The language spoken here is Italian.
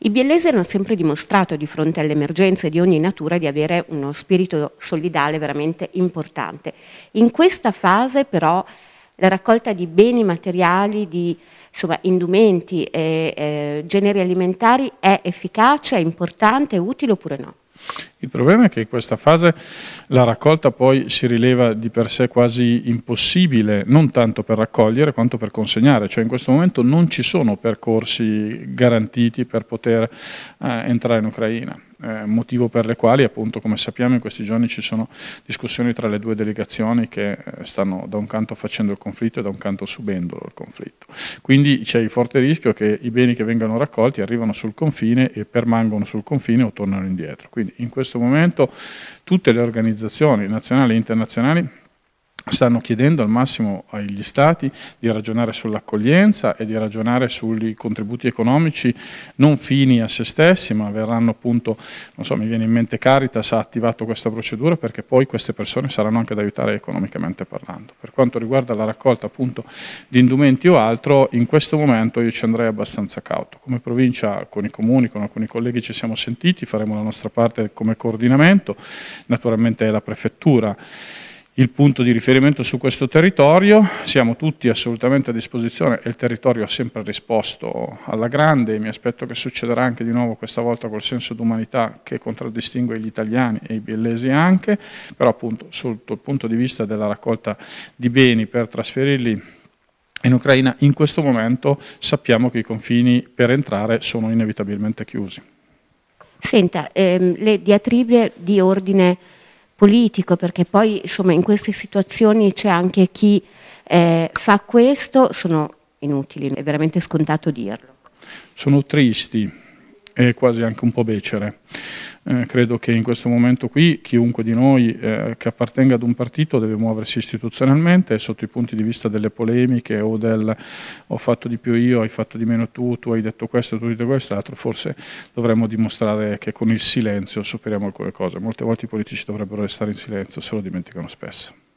I biellesi hanno sempre dimostrato di fronte alle emergenze di ogni natura di avere uno spirito solidale veramente importante. In questa fase però la raccolta di beni materiali, di insomma, indumenti e eh, generi alimentari è efficace, è importante, è utile oppure no? Il problema è che in questa fase la raccolta poi si rileva di per sé quasi impossibile, non tanto per raccogliere quanto per consegnare, cioè in questo momento non ci sono percorsi garantiti per poter eh, entrare in Ucraina eh, motivo per le quali appunto come sappiamo in questi giorni ci sono discussioni tra le due delegazioni che eh, stanno da un canto facendo il conflitto e da un canto subendo il conflitto. Quindi c'è il forte rischio che i beni che vengano raccolti arrivano sul confine e permangono sul confine o tornano indietro. Quindi in questo momento tutte le organizzazioni nazionali e internazionali stanno chiedendo al massimo agli Stati di ragionare sull'accoglienza e di ragionare sui contributi economici non fini a se stessi, ma verranno appunto, non so, mi viene in mente Caritas ha attivato questa procedura perché poi queste persone saranno anche da aiutare economicamente parlando. Per quanto riguarda la raccolta appunto di indumenti o altro, in questo momento io ci andrei abbastanza cauto. Come provincia, con i comuni, con alcuni colleghi ci siamo sentiti, faremo la nostra parte come coordinamento, naturalmente è la prefettura il punto di riferimento su questo territorio, siamo tutti assolutamente a disposizione e il territorio ha sempre risposto alla grande e mi aspetto che succederà anche di nuovo questa volta col senso d'umanità che contraddistingue gli italiani e i biellesi anche, però appunto sotto il punto di vista della raccolta di beni per trasferirli in Ucraina in questo momento sappiamo che i confini per entrare sono inevitabilmente chiusi. Senta, ehm, le diatribe di ordine politico, perché poi insomma, in queste situazioni c'è anche chi eh, fa questo, sono inutili, è veramente scontato dirlo. Sono tristi e quasi anche un po' becere. Eh, credo che in questo momento qui chiunque di noi eh, che appartenga ad un partito deve muoversi istituzionalmente sotto i punti di vista delle polemiche o del ho fatto di più io, hai fatto di meno tu, tu hai detto questo, tu hai detto quest'altro, forse dovremmo dimostrare che con il silenzio superiamo alcune cose. Molte volte i politici dovrebbero restare in silenzio, se lo dimenticano spesso.